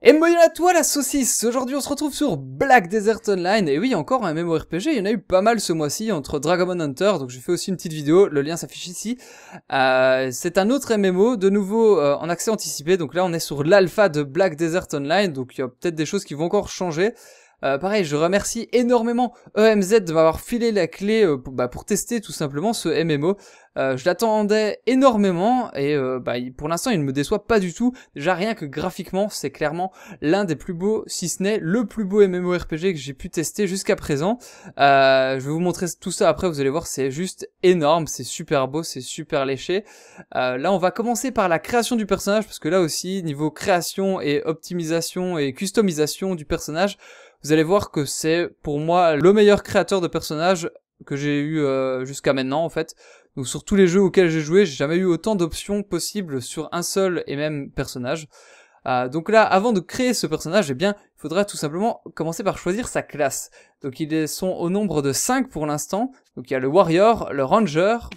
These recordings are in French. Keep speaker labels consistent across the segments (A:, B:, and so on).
A: Et moyen à toi la saucisse Aujourd'hui on se retrouve sur Black Desert Online, et oui encore un MMORPG, il y en a eu pas mal ce mois-ci entre Dragon Hunter, donc j'ai fait aussi une petite vidéo, le lien s'affiche ici. Euh, c'est un autre MMO, de nouveau euh, en accès anticipé, donc là on est sur l'alpha de Black Desert Online, donc il y a peut-être des choses qui vont encore changer. Euh, pareil, je remercie énormément EMZ de m'avoir filé la clé euh, bah, pour, tester tout simplement ce MMO. Euh, je l'attendais énormément et bah, pour l'instant il ne me déçoit pas du tout. Déjà rien que graphiquement c'est clairement l'un des plus beaux, si ce n'est le plus beau MMO RPG que j'ai pu tester jusqu'à présent. je vais vous montrer tout ça après, vous allez voir c'est juste énorme, c'est super beau, c'est super léché. là on va commencer par la création du personnage parce que là aussi niveau création et optimisation et customisation du personnage, vous allez voir que c'est pour moi le meilleur créateur de personnages que j'ai eu euh, jusqu'à maintenant en fait. Donc sur tous les jeux auxquels j'ai joué, j'ai jamais eu autant d'options possibles sur un seul et même personnage. Euh, donc là, avant de créer ce personnage, eh bien, il faudra tout simplement commencer par choisir sa classe. Donc ils sont au nombre de 5 pour l'instant. Donc il y a le Warrior, le Ranger,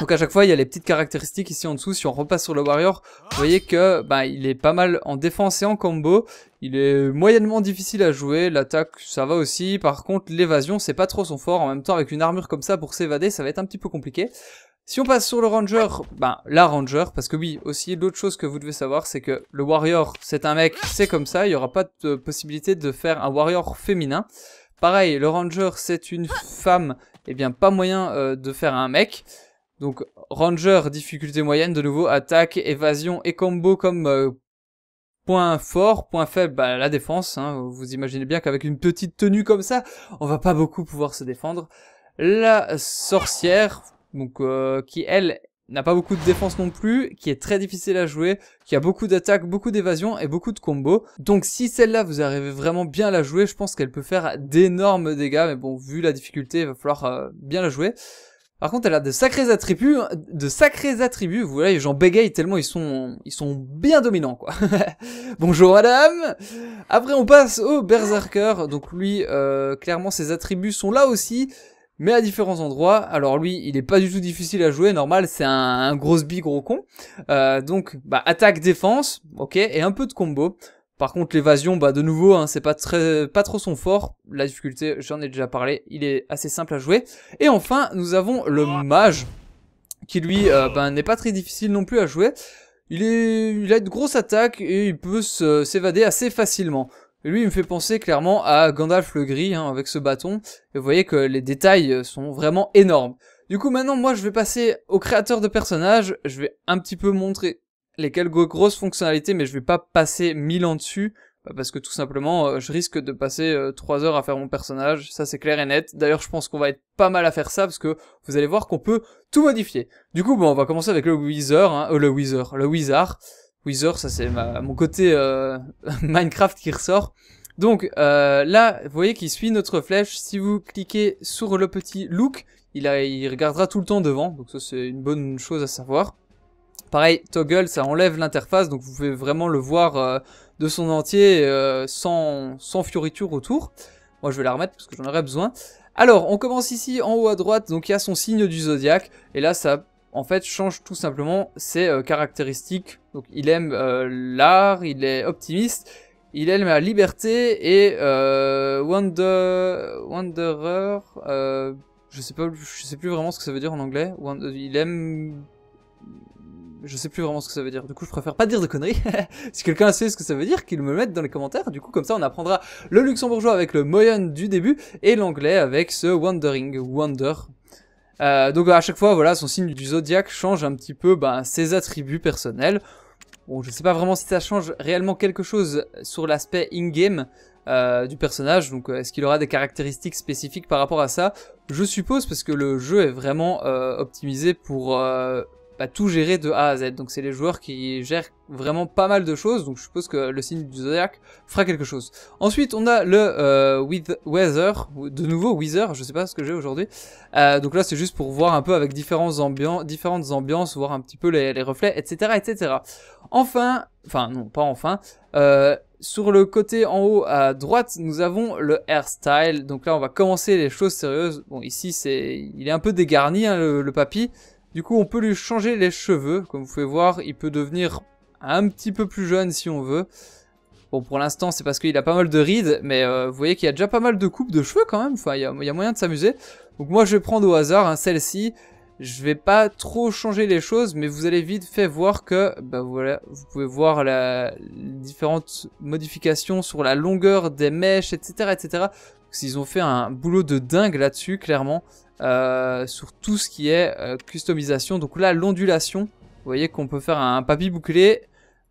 A: donc à chaque fois, il y a les petites caractéristiques ici en dessous. Si on repasse sur le Warrior, vous voyez que bah, il est pas mal en défense et en combo. Il est moyennement difficile à jouer, l'attaque ça va aussi, par contre l'évasion c'est pas trop son fort, en même temps avec une armure comme ça pour s'évader ça va être un petit peu compliqué. Si on passe sur le ranger, ben la ranger, parce que oui, aussi l'autre chose que vous devez savoir, c'est que le warrior, c'est un mec, c'est comme ça, il n'y aura pas de possibilité de faire un warrior féminin. Pareil, le ranger, c'est une femme, et eh bien pas moyen euh, de faire un mec. Donc Ranger, difficulté moyenne, de nouveau, attaque, évasion et combo comme euh, point fort, point faible, bah, la défense. Hein, vous imaginez bien qu'avec une petite tenue comme ça, on va pas beaucoup pouvoir se défendre. La sorcière, donc euh, qui elle n'a pas beaucoup de défense non plus, qui est très difficile à jouer, qui a beaucoup d'attaques, beaucoup d'évasion et beaucoup de combo. Donc si celle-là vous arrivez vraiment bien à la jouer, je pense qu'elle peut faire d'énormes dégâts, mais bon, vu la difficulté, il va falloir euh, bien la jouer. Par contre, elle a de sacrés attributs, hein, de sacrés attributs. Vous voyez, j'en bégaye tellement ils sont, ils sont bien dominants, quoi. Bonjour, madame. Après, on passe au Berserker. Donc lui, euh, clairement, ses attributs sont là aussi, mais à différents endroits. Alors lui, il est pas du tout difficile à jouer. Normal, c'est un, gros big gros con. Euh, donc, bah, attaque, défense, ok, et un peu de combo. Par contre, l'évasion, bah de nouveau, hein, c'est pas très, pas trop son fort. La difficulté, j'en ai déjà parlé, il est assez simple à jouer. Et enfin, nous avons le mage, qui lui, euh, ben, n'est pas très difficile non plus à jouer. Il, est, a une grosse attaque et il peut s'évader assez facilement. Et lui, il me fait penser clairement à Gandalf le Gris hein, avec ce bâton. Et vous voyez que les détails euh, sont vraiment énormes. Du coup, maintenant, moi, je vais passer au créateur de personnages. Je vais un petit peu montrer les quelques grosses fonctionnalités, mais je vais pas passer mille ans dessus, bah, parce que tout simplement, euh, je risque de passer euh, trois heures à faire mon personnage, ça c'est clair et net. D'ailleurs, je pense qu'on va être pas mal à faire ça, parce que vous allez voir qu'on peut tout modifier. Du coup, bon, on va commencer avec le Wizard, hein, euh, le Wizard, le Wizard. Wizard, ça c'est mon côté Minecraft qui ressort. Donc là, vous voyez qu'il suit notre flèche. Si vous cliquez sur le petit look, il, il regardera tout le temps devant, donc ça c'est une bonne chose à savoir. Pareil, toggle, ça enlève l'interface, donc vous pouvez vraiment le voir euh, de son entier euh, sans, sans fioriture autour. Moi, je vais la remettre parce que j'en aurais besoin. Alors, on commence ici en haut à droite, donc il y a son signe du zodiaque, et là, ça en fait change tout simplement ses euh, caractéristiques. Donc, il aime l'art, il est optimiste, il aime la liberté et Wanderer je sais pas, je sais plus vraiment ce que ça veut dire en anglais. Il aime je sais plus vraiment ce que ça veut dire. Du coup, je préfère pas dire de conneries. si quelqu'un sait ce que ça veut dire, qu'il me le mette dans les commentaires. Du coup, comme ça, on apprendra le luxembourgeois avec le moyen du début et l'anglais avec ce wandering, wonder. Euh, donc à chaque fois, voilà, son signe du zodiaque change un petit peu ben, ses attributs personnels. Bon, je sais pas vraiment si ça change réellement quelque chose sur l'aspect in-game euh, du personnage. Donc euh, est-ce qu'il aura des caractéristiques spécifiques par rapport à ça Je suppose parce que le jeu est vraiment optimisé pour bah, tout gérer de A à Z. Donc c'est les joueurs qui gèrent vraiment pas mal de choses. Donc je suppose que le signe du zodiaque fera quelque chose. Ensuite on a le euh, with Weather, de nouveau Weather, je sais pas ce que j'ai aujourd'hui. Euh, donc là c'est juste pour voir un peu avec différentes, ambiances, différentes ambiances, voir un petit peu les, reflets, etc., etc. Enfin, enfin non pas enfin, euh, sur le côté en haut à droite, nous avons le hairstyle. Donc là, on va commencer les choses sérieuses. Bon, ici, c'est, il est un peu dégarni hein, le, le papy, du coup, on peut lui changer les cheveux. Comme vous pouvez voir, il peut devenir un petit peu plus jeune si on veut. Bon, pour l'instant, c'est parce qu'il a pas mal de rides, mais euh, vous voyez qu'il y a déjà pas mal de coupes de cheveux quand même. Enfin, il y, a, moyen de s'amuser. Donc moi, je vais prendre au hasard hein, celle-ci. Je vais pas trop changer les choses, mais vous allez vite fait voir que, bah voilà, vous pouvez voir la, les différentes modifications sur la longueur des mèches, etc., etc. Parce ont fait un boulot de dingue là-dessus, clairement. Euh, sur tout ce qui est euh, customisation. Donc là, l'ondulation, vous voyez qu'on peut faire un papy bouclé.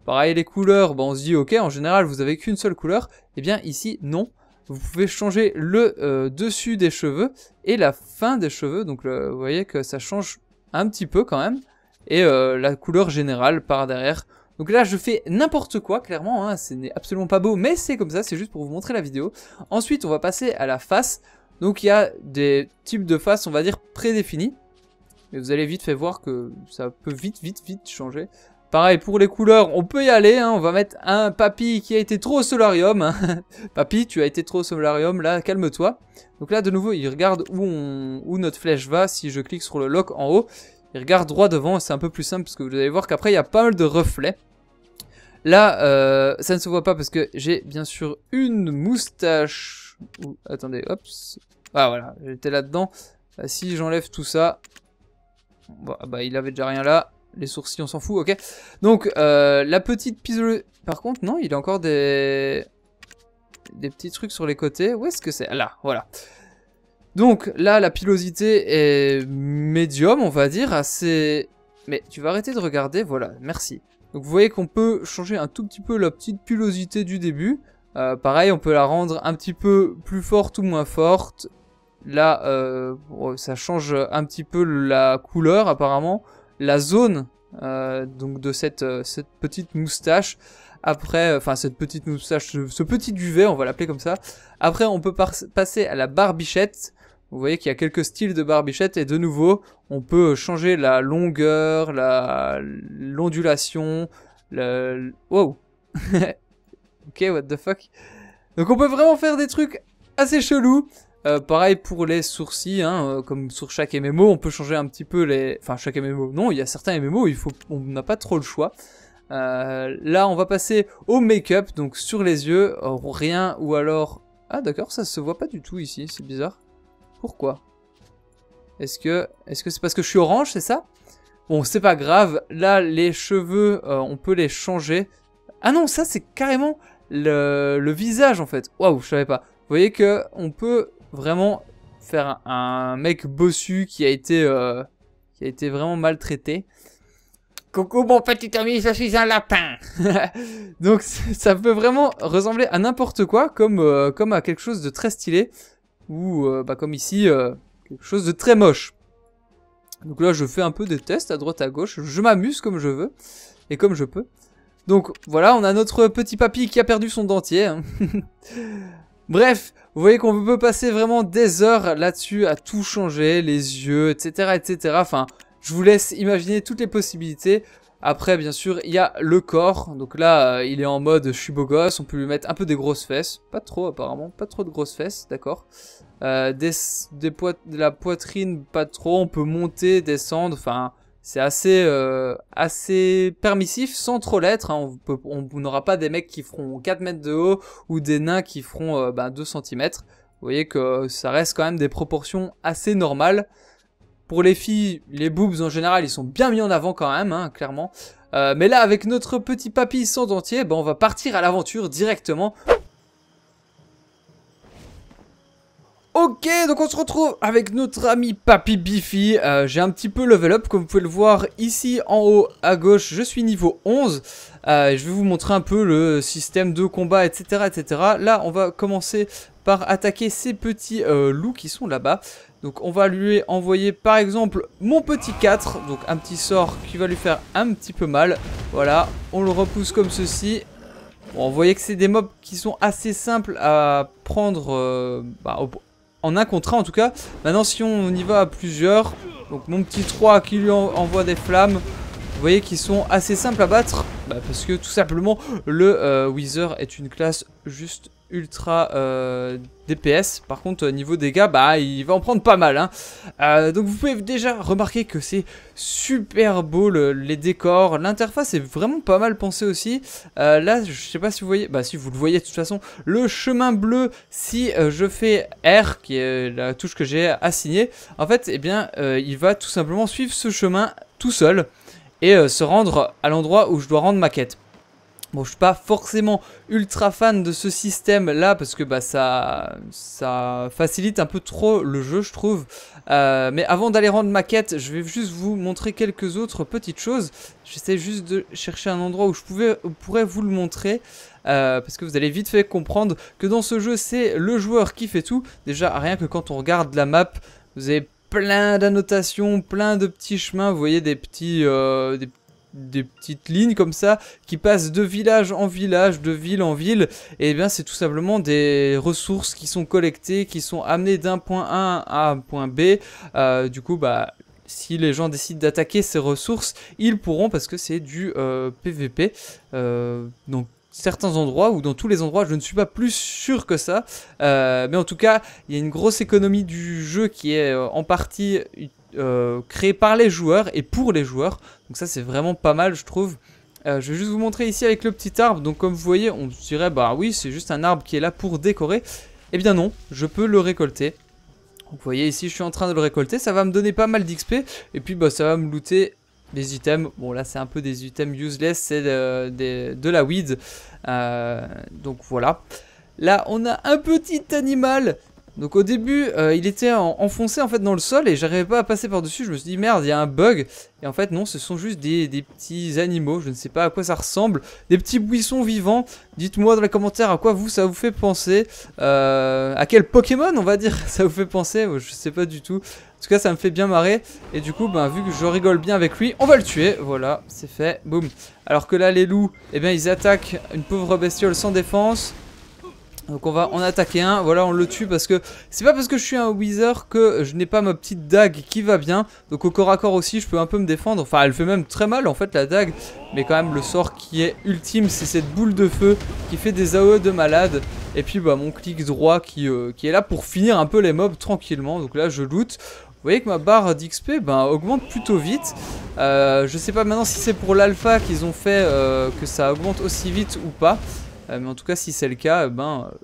A: Pareil, les couleurs, bon bah, on se dit, ok, en général, vous avez qu'une seule couleur. Et eh bien, ici, non. Vous pouvez changer le euh, dessus des cheveux et la fin des cheveux. Donc, vous voyez que ça change un petit peu quand même. Et la couleur générale par derrière. Donc là je fais n'importe quoi clairement, hein, ce n'est absolument pas beau mais c'est comme ça, c'est juste pour vous montrer la vidéo. Ensuite on va passer à la face, donc il y a des types de faces, on va dire, prédéfinis. Et vous allez vite fait voir que ça peut vite, vite, vite changer. Pareil, pour les couleurs, on peut y aller. Hein. On va mettre un papy qui a été trop au solarium. Hein. papy, tu as été trop au solarium, là, calme-toi. Donc là, de nouveau, il regarde où, notre flèche va. Si je clique sur le lock en haut, il regarde droit devant. C'est un peu plus simple parce que vous allez voir qu'après, il y a pas mal de reflets. Là, euh, ça ne se voit pas parce que j'ai bien sûr une moustache attendez, hop. Ah voilà, j'étais là-dedans. Ah, si j'enlève tout ça... Ah, bah, il avait déjà rien là. Les sourcils, on s'en fout, ok. Donc, euh, la petite pisole. Par contre, non, il a encore des... Des petits trucs sur les côtés. Où est-ce que c'est ah, Là, voilà. Donc, là, la pilosité est médium, on va dire, assez... Mais tu vas arrêter de regarder, voilà, merci. Donc vous voyez qu'on peut changer un tout petit peu la petite pilosité du début. Euh, pareil, on peut la rendre un petit peu plus forte ou moins forte. Là, euh, oh, ça change un petit peu la couleur apparemment, la zone euh, donc de cette, cette petite moustache. Après, enfin cette petite moustache, ce, petit duvet, on va l'appeler comme ça. Après, on peut passer à la barbichette. Vous voyez qu'il y a quelques styles de barbichette et de nouveau, on peut changer la longueur, la l'ondulation, le... Wow Ok, what the fuck. Donc on peut vraiment faire des trucs assez chelous. Euh, pareil pour les sourcils, hein, euh, comme sur chaque MMO, on peut changer un petit peu les... Enfin, chaque MMO, non, il y a certains MMO, il faut... on n'a pas trop le choix. Euh, là, on va passer au make-up, donc sur les yeux, rien ou alors... Ah d'accord, ça se voit pas du tout ici, c'est bizarre. Pourquoi Est-ce que est -ce c'est parce que je suis orange, c'est ça Bon, c'est pas grave, là, les cheveux, on peut les changer. Ah non, ça c'est carrément le, visage en fait. Waouh, je savais pas. Vous voyez que on peut vraiment faire un, mec bossu qui a été euh, qui a été vraiment maltraité. Coucou mon petit ami, je suis un lapin. Donc ça peut vraiment ressembler à n'importe quoi, comme euh, comme à quelque chose de très stylé ou euh, bah, comme ici quelque chose de très moche. Donc là je fais un peu des tests à droite à gauche, je m'amuse comme je veux et comme je peux. Donc voilà, on a notre petit papy qui a perdu son dentier. Hein. Bref, vous voyez qu'on peut passer vraiment des heures là-dessus à tout changer, les yeux, etc., etc. Enfin, je vous laisse imaginer toutes les possibilités. Après, bien sûr, il y a le corps. Donc là, euh, il est en mode je suis beau gosse. On peut lui mettre un peu des grosses fesses. Pas trop, apparemment. Pas trop de grosses fesses, d'accord. Euh, des, des de la poitrine, pas trop. On peut monter, descendre. Enfin, c'est assez euh, assez permissif sans trop l'être. Hein. On n'aura pas des mecs qui feront 4 mètres de haut ou des nains qui feront 2 euh, bah, cm. Vous voyez que ça reste quand même des proportions assez normales. Pour les filles, les boobs en général, ils sont bien mis en avant quand même, hein, clairement. Euh, mais là, avec notre petit papy sans dentier, ben, on va partir à l'aventure directement Ok, donc on se retrouve avec notre ami Papy Biffy. Euh, j'ai un petit peu level up, comme vous pouvez le voir ici en haut à gauche. Je suis niveau 11. Euh, je vais vous montrer un peu le système de combat, etc. etc. Là, on va commencer par attaquer ces petits euh, loups qui sont là-bas. Donc on va lui envoyer par exemple mon petit 4, donc un petit sort qui va lui faire un petit peu mal. Voilà, on le repousse comme ceci on vous voyez que c'est des mobs qui sont assez simples à prendre bah, en un un en tout cas. Maintenant si on y va à plusieurs, donc mon petit 3 qui lui envoie des flammes, vous voyez qu'ils sont assez simples à battre. Bah, parce que tout simplement le euh, wizard est une classe juste ultra euh, DPS. Par contre, niveau dégâts, bah, il va en prendre pas mal. Hein. Euh, donc vous pouvez déjà remarquer que c'est super beau les décors. L'interface est vraiment pas mal pensée aussi. Euh, là, je sais pas si vous voyez, bah si vous le voyez de toute façon, le chemin bleu, si je fais R, qui est la touche que j'ai assignée, en fait, eh bien, il va tout simplement suivre ce chemin tout seul et se rendre à l'endroit où je dois rendre ma quête. Bon, je suis pas forcément ultra fan de ce système là parce que bah ça ça facilite un peu trop le jeu, je trouve. Euh, mais avant d'aller rendre ma quête, je vais juste vous montrer quelques autres petites choses. J'essaie juste de chercher un endroit où je pouvais pourrais vous le montrer. Euh, parce que vous allez vite fait comprendre que dans ce jeu c'est le joueur qui fait tout. Déjà rien que quand on regarde la map, vous avez plein d'annotations, plein de petits chemins, vous voyez des petits, euh, des petits des petites lignes comme ça qui passent de village en village, de ville en ville, et eh bien c'est tout simplement des ressources qui sont collectées, qui sont amenées d'un point A à un point B. Euh, du coup, bah si les gens décident d'attaquer ces ressources, ils pourront parce que c'est du PVP. Euh, euh, dans donc certains endroits ou dans tous les endroits, je ne suis pas plus sûr que ça. mais en tout cas, il y a une grosse économie du jeu qui est en partie euh, créé par les joueurs et pour les joueurs. Donc ça c'est vraiment pas mal je trouve. Euh, je vais juste vous montrer ici avec le petit arbre. Donc comme vous voyez on dirait bah oui c'est juste un arbre qui est là pour décorer. Et eh bien non, je peux le récolter. vous voyez ici je suis en train de le récolter, ça va me donner pas mal d'XP et puis bah ça va me looter des items, bon là c'est un peu des items useless, c'est euh, de, la weed. donc voilà. Là on a un petit animal donc au début, euh, il était enfoncé en fait dans le sol et j'arrivais pas à passer par-dessus. Je me suis dit merde, il y a un bug. Et en fait non, ce sont juste des, petits animaux. Je ne sais pas à quoi ça ressemble. Des petits buissons vivants. Dites-moi dans les commentaires à quoi vous ça vous fait penser. Euh, à quel Pokémon on va dire ça vous fait penser. Je sais pas du tout. En tout cas, ça me fait bien marrer. Et du coup, ben, vu que je rigole bien avec lui, on va le tuer. Voilà, c'est fait. Boum. Alors que là, les loups, eh bien, ils attaquent une pauvre bestiole sans défense. Donc on va en attaquer un, voilà on le tue parce que c'est pas parce que je suis un wizard que je n'ai pas ma petite dague qui va bien Donc au corps à corps aussi je peux un peu me défendre, enfin elle fait même très mal en fait la dague Mais quand même le sort qui est ultime c'est cette boule de feu qui fait des AOE de malade Et puis bah mon clic droit qui, euh, qui est là pour finir un peu les mobs tranquillement donc là je loot vous voyez que ma barre d'XP ben, augmente plutôt vite. Euh, je sais pas maintenant si c'est pour l'alpha qu'ils ont fait euh, que ça augmente aussi vite ou pas. Euh, mais en tout cas, si c'est le cas, euh, ben, euh,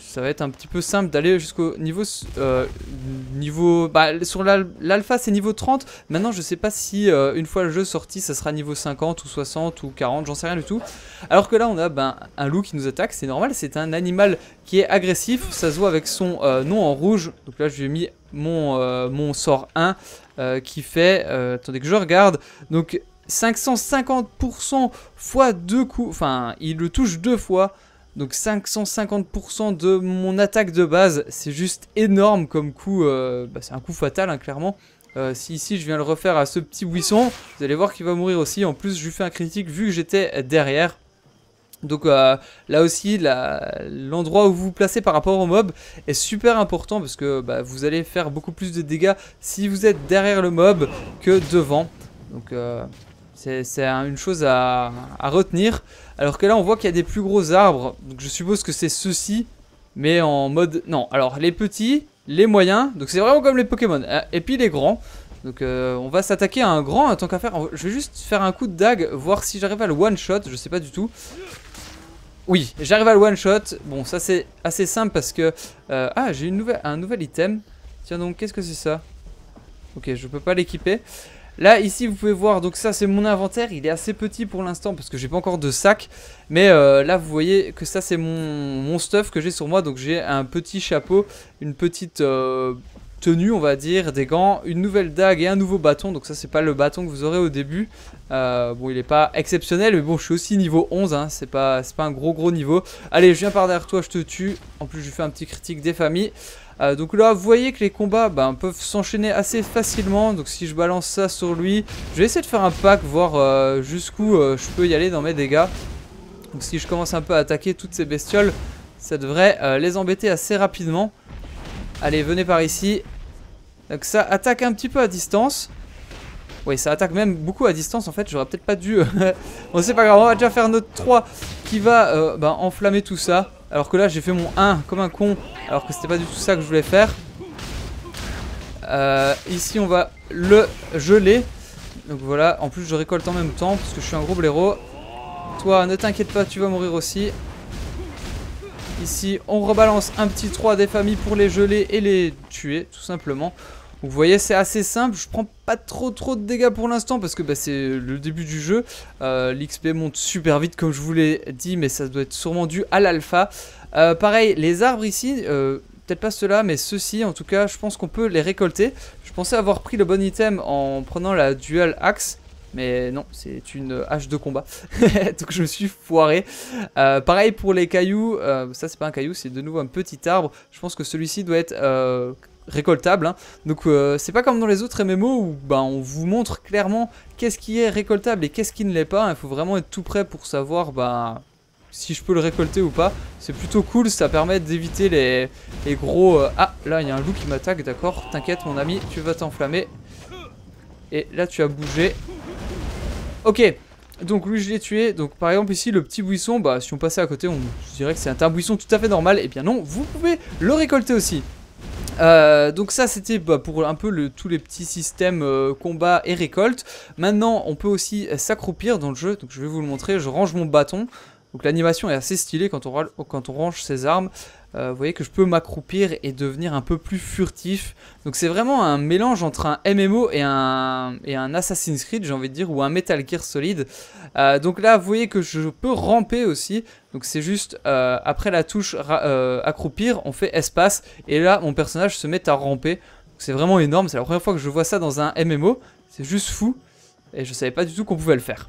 A: ça va être un petit peu simple d'aller jusqu'au niveau... niveau bah, sur l'alpha, c'est niveau 30. Maintenant, je sais pas si une fois le jeu sorti, ça sera niveau 50 ou 60 ou 40, j'en sais rien du tout. Alors que là, on a ben, un loup qui nous attaque, c'est normal. C'est un animal qui est agressif. Ça se voit avec son nom en rouge. Donc là, je lui ai mis mon, mon sort 1 qui fait... attendez que je regarde. Donc 550% fois deux coups. Enfin, il le touche deux fois. Donc 550% de mon attaque de base. C'est juste énorme comme coup. Euh, bah, c'est un coup fatal, hein, clairement. Euh, si ici je viens le refaire à ce petit buisson, vous allez voir qu'il va mourir aussi. En plus, je lui fais un critique vu que j'étais derrière. Donc euh, là aussi, l'endroit où vous vous placez par rapport au mob est super important parce que bah, vous allez faire beaucoup plus de dégâts si vous êtes derrière le mob que devant. Donc c'est une chose à, retenir. Alors que là, on voit qu'il y a des plus gros arbres. Donc je suppose que c'est ceux-ci, mais en mode... Non, alors les petits, les moyens. Donc c'est vraiment comme les Pokémon. Euh, et puis les grands. Donc euh, on va s'attaquer à un grand tant qu'à faire. Je vais juste faire un coup de dague, voir si j'arrive à le one-shot. Je sais pas du tout. Oui, j'arrive à le one-shot. Bon, ça c'est assez simple parce que... Euh, ah, j'ai un nouvel item. Tiens donc, qu'est-ce que c'est ça Ok, je peux pas l'équiper. Là, ici, vous pouvez voir, donc ça, c'est mon inventaire. Il est assez petit pour l'instant parce que j'ai pas encore de sac. Mais euh, là, vous voyez que ça, c'est mon, stuff que j'ai sur moi. Donc, j'ai un petit chapeau, une petite euh, tenue, on va dire, des gants, une nouvelle dague et un nouveau bâton. Donc ça, c'est pas le bâton que vous aurez au début. Euh, bon, il est pas exceptionnel, mais bon, je suis aussi niveau 11. Hein. C'est pas, pas un gros, gros niveau. Allez, je viens par derrière toi, je te tue. En plus, je fais un petit critique des familles. Euh, donc là, vous voyez que les combats ben, peuvent s'enchaîner assez facilement. Donc si je balance ça sur lui, je vais essayer de faire un pack, voir euh, jusqu'où euh, je peux y aller dans mes dégâts. Donc si je commence un peu à attaquer toutes ces bestioles, ça devrait les embêter assez rapidement. Allez, venez par ici. Donc ça attaque un petit peu à distance. Oui, ça attaque même beaucoup à distance en fait, j'aurais peut-être pas dû... bon, c'est pas grave, on va déjà faire notre 3 qui va ben, enflammer tout ça. Alors que là, j'ai fait mon 1 comme un con, alors que c'était pas du tout ça que je voulais faire. Euh, ici, on va le geler. Donc voilà, en plus je récolte en même temps parce que je suis un gros bléro Toi, ne t'inquiète pas, tu vas mourir aussi. Ici, on rebalance un petit 3 des familles pour les geler et les tuer, tout simplement vous voyez c'est assez simple, je prends pas trop trop de dégâts pour l'instant parce que bah, c'est le début du jeu. Euh, L'XP monte super vite comme je vous l'ai dit mais ça doit être sûrement dû à l'alpha. Euh, pareil les arbres ici, euh, peut-être pas ceux-là mais ceux-ci en tout cas je pense qu'on peut les récolter. Je pensais avoir pris le bon item en prenant la dual axe. Mais non, c'est une hache de combat. Donc je me suis foiré. pareil pour les cailloux. ça, c'est pas un caillou, c'est de nouveau un petit arbre. Je pense que celui-ci doit être récoltable. Hein. Donc euh, c'est pas comme dans les autres MMO où bah, on vous montre clairement qu'est-ce qui est récoltable et qu'est-ce qui ne l'est pas. Il faut vraiment être tout prêt pour savoir bah, si je peux le récolter ou pas. C'est plutôt cool, ça permet d'éviter les, gros... Euh, ah, là il y a un loup qui m'attaque, d'accord. T'inquiète mon ami, tu vas t'enflammer. Et là tu as bougé. Ok, donc lui je l'ai tué, donc par exemple ici le petit buisson, bah si on passait à côté on dirait que c'est un buisson tout à fait normal, et eh bien non, vous pouvez le récolter aussi. Euh, donc ça c'était bah, pour un peu le, tous les petits systèmes euh, combat et récolte. Maintenant on peut aussi euh, s'accroupir dans le jeu, donc je vais vous le montrer, je range mon bâton. Donc l'animation est assez stylée quand on range ses armes. Euh, vous voyez que je peux m'accroupir et devenir un peu plus furtif. Donc c'est vraiment un mélange entre un MMO et un, et un Assassin's Creed, j'ai envie de dire, ou un Metal Gear Solid. Euh, donc là, vous voyez que je peux ramper aussi. Donc c'est juste, euh, après la touche accroupir, on fait espace. Et là, mon personnage se met à ramper. C'est vraiment énorme, c'est la première fois que je vois ça dans un MMO. C'est juste fou. Et je savais pas du tout qu'on pouvait le faire.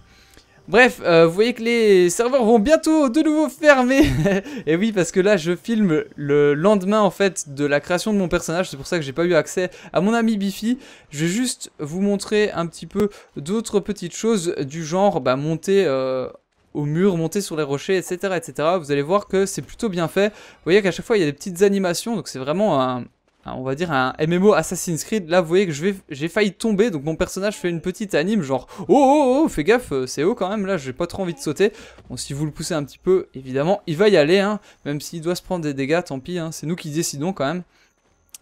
A: Bref, euh, vous voyez que les serveurs vont bientôt de nouveau fermer. et oui, parce que là, je filme le lendemain, en fait, de la création de mon personnage. C'est pour ça que j'ai pas eu accès à mon ami Biffy. Je vais juste vous montrer un petit peu d'autres petites choses du genre, bah, monter... Euh, au mur, monter sur les rochers, etc. etc. Vous allez voir que c'est plutôt bien fait. Vous voyez qu'à chaque fois, il y a des petites animations, donc c'est vraiment un, on va dire un MMO Assassin's Creed. Là, vous voyez que j'ai failli tomber, donc mon personnage fait une petite anime, genre oh oh oh, oh fais gaffe, euh, c'est haut quand même. Là, j'ai pas trop envie de sauter. Bon, si vous le poussez un petit peu, évidemment, il va y aller, hein. même s'il doit se prendre des dégâts, tant pis. Hein. c'est nous qui décidons quand même.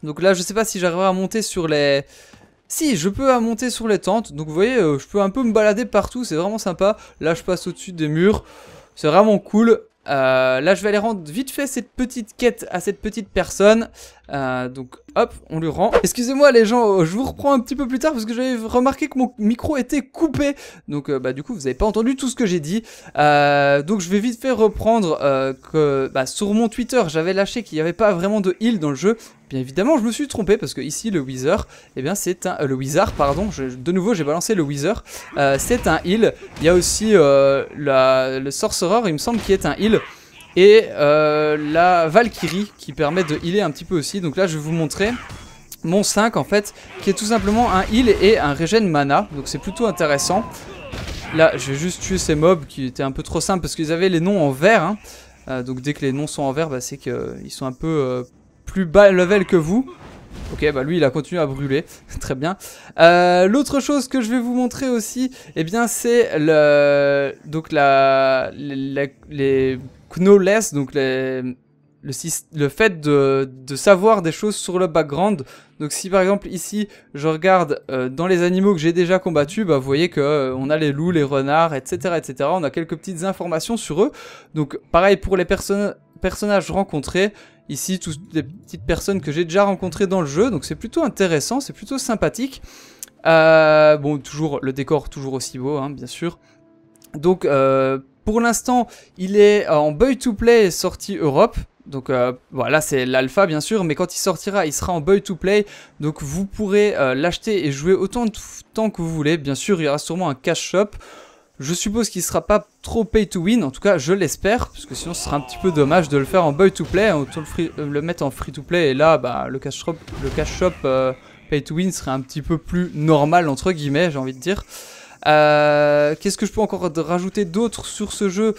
A: Donc là, je sais pas si j'arriverai à monter sur les... Si, je peux monter sur les tentes, donc vous voyez, euh, je peux un peu me balader partout, c'est vraiment sympa. Là, je passe au-dessus des murs, c'est vraiment cool. Euh, là, je vais aller rendre vite fait cette petite quête à cette petite personne. Euh, donc hop, on lui rend. Excusez-moi les gens, euh, je vous reprends un petit peu plus tard parce que j'avais remarqué que mon micro était coupé. Donc euh, bah du coup vous avez pas entendu tout ce que j'ai dit. donc je vais vite fait reprendre que bah, sur mon Twitter j'avais lâché qu'il n'y avait pas vraiment de heal dans le jeu. Bien évidemment je me suis trompé parce que ici le Wizard, eh bien c'est un... le Wizard pardon, de nouveau j'ai balancé le Wizard. c'est un heal. Il y a aussi le Sorcerer il me semble qui est un heal. Et euh, la Valkyrie qui permet de healer un petit peu aussi. Donc là je vais vous montrer mon 5 en fait qui est tout simplement un heal et un regen mana. Donc c'est plutôt intéressant. Là je vais juste tuer ces mobs qui étaient un peu trop simples parce qu'ils avaient les noms en vert. Hein. Euh, donc dès que les noms sont en vert bah, c'est qu'ils euh, sont un peu plus bas level que vous. Ok, bah lui il a continué à brûler, très bien. L'autre chose que je vais vous montrer aussi, eh bien c'est le... Donc la... les donc le, le, fait de, savoir des choses sur le background. Donc si par exemple ici je regarde euh, dans les animaux que j'ai déjà combattus, bah, vous voyez que euh, a les loups, les renards, etc., etc. On a quelques petites informations sur eux. Donc pareil pour les personnages rencontrés. Ici, toutes les petites personnes que j'ai déjà rencontrées dans le jeu. Donc c'est plutôt intéressant, c'est plutôt sympathique. Euh, bon, toujours le décor toujours aussi beau, hein, bien sûr. Donc pour l'instant, il est euh, en Buy to Play sorti Europe. Donc euh, voilà, c'est l'alpha bien sûr, mais quand il sortira, il sera en buy to play. Donc vous pourrez euh, l'acheter et jouer autant de temps que vous voulez. Bien sûr, il y aura sûrement un cash shop. Je suppose qu'il ne sera pas trop pay to win, en tout cas je l'espère, parce que sinon ce sera un petit peu dommage de le faire en buy to play, autant le, le mettre en free to play, et là bah, le cash shop, le cash shop pay to win serait un petit peu plus normal entre guillemets j'ai envie de dire. Euh, qu'est-ce que je peux encore rajouter d'autre sur ce jeu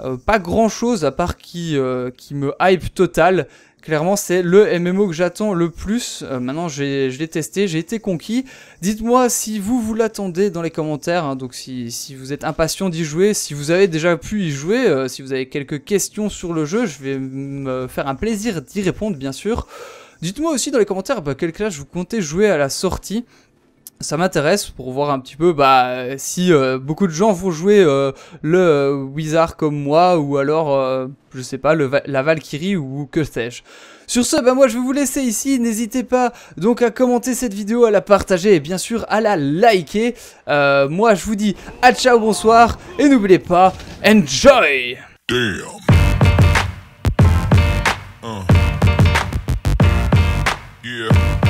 A: euh, Pas grand-chose, à part qui, euh, qui me hype total clairement c'est le MMO que j'attends le plus. maintenant je l'ai testé, j'ai été conquis. Dites-moi si vous vous l'attendez dans les commentaires, hein, donc si, vous êtes impatient d'y jouer, si vous avez déjà pu y jouer, si vous avez quelques questions sur le jeu, je vais me faire un plaisir d'y répondre bien sûr. Dites-moi aussi dans les commentaires bah, quelle classe vous comptez jouer à la sortie ça m'intéresse pour voir un petit peu bah, si euh, beaucoup de gens vont jouer euh, le euh, Wizard comme moi ou alors, je sais pas, le, la Valkyrie ou que sais-je. Sur ce, bah, moi je vais vous laisser ici, n'hésitez pas donc à commenter cette vidéo, à la partager et bien sûr à la liker. moi je vous dis à ciao, bonsoir et n'oubliez pas, enjoy uh.